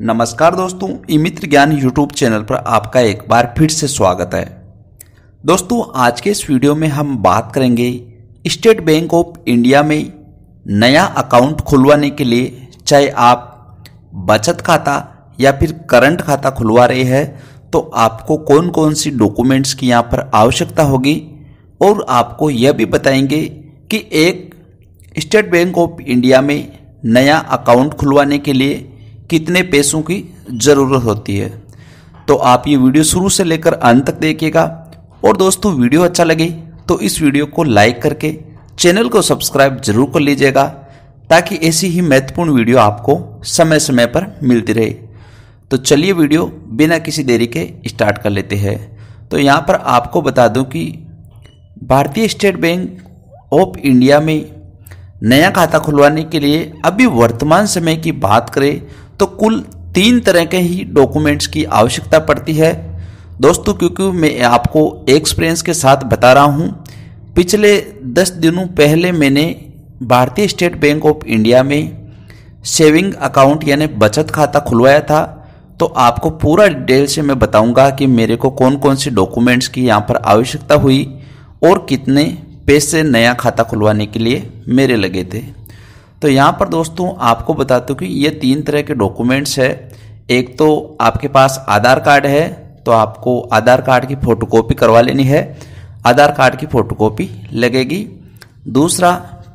नमस्कार दोस्तों इमित्र ज्ञान यूट्यूब चैनल पर आपका एक बार फिर से स्वागत है दोस्तों आज के इस वीडियो में हम बात करेंगे स्टेट बैंक ऑफ इंडिया में नया अकाउंट खुलवाने के लिए चाहे आप बचत खाता या फिर करंट खाता खुलवा रहे हैं तो आपको कौन कौन सी डॉक्यूमेंट्स की यहाँ पर आवश्यकता होगी और आपको यह भी बताएंगे कि एक स्टेट बैंक ऑफ इंडिया में नया अकाउंट खुलवाने के लिए कितने पैसों की ज़रूरत होती है तो आप ये वीडियो शुरू से लेकर अंत तक देखिएगा और दोस्तों वीडियो अच्छा लगे तो इस वीडियो को लाइक करके चैनल को सब्सक्राइब जरूर कर लीजिएगा ताकि ऐसी ही महत्वपूर्ण वीडियो आपको समय समय पर मिलती रहे तो चलिए वीडियो बिना किसी देरी के स्टार्ट कर लेते हैं तो यहाँ पर आपको बता दूँ कि भारतीय स्टेट बैंक ऑफ इंडिया में नया खाता खुलवाने के लिए अभी वर्तमान समय की बात करें तो कुल तीन तरह के ही डॉक्यूमेंट्स की आवश्यकता पड़ती है दोस्तों क्योंकि मैं आपको एक्सपीरियंस के साथ बता रहा हूँ पिछले दस दिनों पहले मैंने भारतीय स्टेट बैंक ऑफ इंडिया में सेविंग अकाउंट यानी बचत खाता खुलवाया था तो आपको पूरा डिटेल से मैं बताऊंगा कि मेरे को कौन कौन से डॉक्यूमेंट्स की यहाँ पर आवश्यकता हुई और कितने पैसे नया खाता खुलवाने के लिए मेरे लगे थे तो यहाँ पर दोस्तों आपको बता दो कि ये तीन तरह के डॉक्यूमेंट्स है एक तो आपके पास आधार कार्ड है तो आपको आधार कार्ड की फ़ोटोकॉपी करवा लेनी है आधार कार्ड की फ़ोटोकॉपी लगेगी दूसरा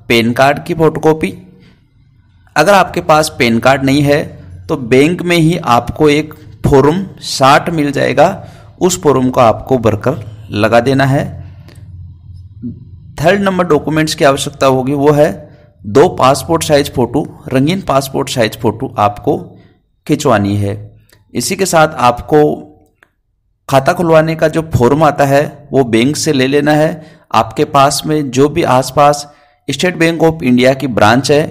पेन कार्ड की फ़ोटोकॉपी अगर आपके पास पेन कार्ड नहीं है तो बैंक में ही आपको एक फॉर्म साठ मिल जाएगा उस फॉर्म को आपको भरकर लगा देना है थर्ड नंबर डॉक्यूमेंट्स की आवश्यकता होगी वो है दो पासपोर्ट साइज फ़ोटो रंगीन पासपोर्ट साइज फ़ोटो आपको खिंचवानी है इसी के साथ आपको खाता खुलवाने का जो फॉर्म आता है वो बैंक से ले लेना है आपके पास में जो भी आसपास स्टेट बैंक ऑफ इंडिया की ब्रांच है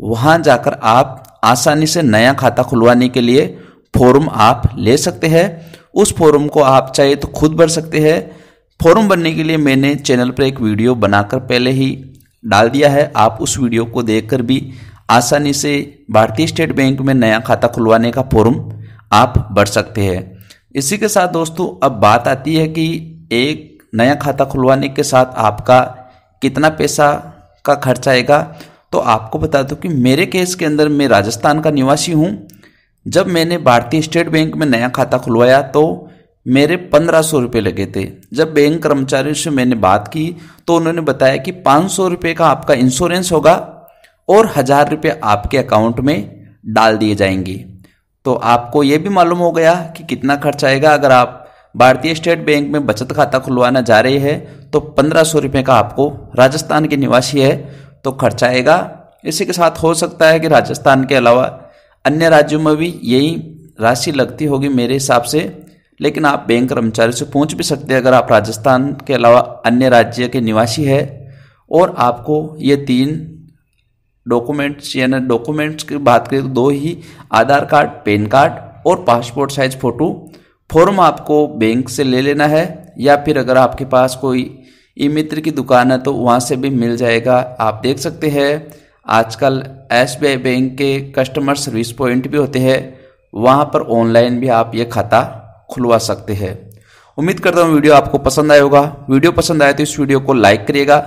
वहाँ जाकर आप आसानी से नया खाता खुलवाने के लिए फॉर्म आप ले सकते हैं उस फॉर्म को आप चाहे तो खुद भर सकते हैं फॉर्म भरने के लिए मैंने चैनल पर एक वीडियो बनाकर पहले ही डाल दिया है आप उस वीडियो को देखकर भी आसानी से भारतीय स्टेट बैंक में नया खाता खुलवाने का फॉर्म आप भर सकते हैं इसी के साथ दोस्तों अब बात आती है कि एक नया खाता खुलवाने के साथ आपका कितना पैसा का खर्च आएगा तो आपको बता दूं कि मेरे केस के अंदर मैं राजस्थान का निवासी हूं जब मैंने भारतीय स्टेट बैंक में नया खाता खुलवाया तो मेरे पंद्रह सौ रुपये लगे थे जब बैंक कर्मचारियों से मैंने बात की तो उन्होंने बताया कि पाँच सौ रुपये का आपका इंश्योरेंस होगा और हज़ार रुपये आपके अकाउंट में डाल दिए जाएंगे तो आपको ये भी मालूम हो गया कि कितना खर्च आएगा अगर आप भारतीय स्टेट बैंक में बचत खाता खुलवाना जा रहे हैं तो पंद्रह सौ रुपये का आपको राजस्थान के निवासी है तो खर्च आएगा इसी के साथ हो सकता है कि राजस्थान के अलावा अन्य राज्यों में भी यही राशि लगती होगी मेरे हिसाब से लेकिन आप बैंक कर्मचारी से पूछ भी सकते हैं अगर आप राजस्थान के अलावा अन्य राज्य के निवासी है और आपको ये तीन डॉक्यूमेंट्स यानी डॉक्यूमेंट्स की बात करें तो दो ही आधार कार्ड पैन कार्ड और पासपोर्ट साइज फ़ोटो फॉर्म आपको बैंक से ले लेना है या फिर अगर आपके पास कोई ई मित्र की दुकान है तो वहाँ से भी मिल जाएगा आप देख सकते हैं आजकल एस बैंक के कस्टमर सर्विस पॉइंट भी होते हैं वहाँ पर ऑनलाइन भी आप ये खाता खुलवा सकते हैं उम्मीद करता हूँ वीडियो आपको पसंद आया होगा वीडियो पसंद आए तो इस वीडियो को लाइक करिएगा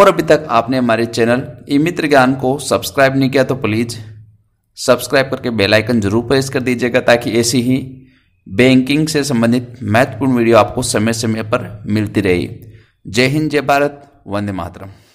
और अभी तक आपने हमारे चैनल ई मित्र ज्ञान को सब्सक्राइब नहीं किया तो प्लीज़ सब्सक्राइब करके बेल आइकन जरूर प्रेस कर दीजिएगा ताकि ऐसी ही बैंकिंग से संबंधित महत्वपूर्ण वीडियो आपको समय समय पर मिलती रहे जय हिंद जय भारत वंदे मातरम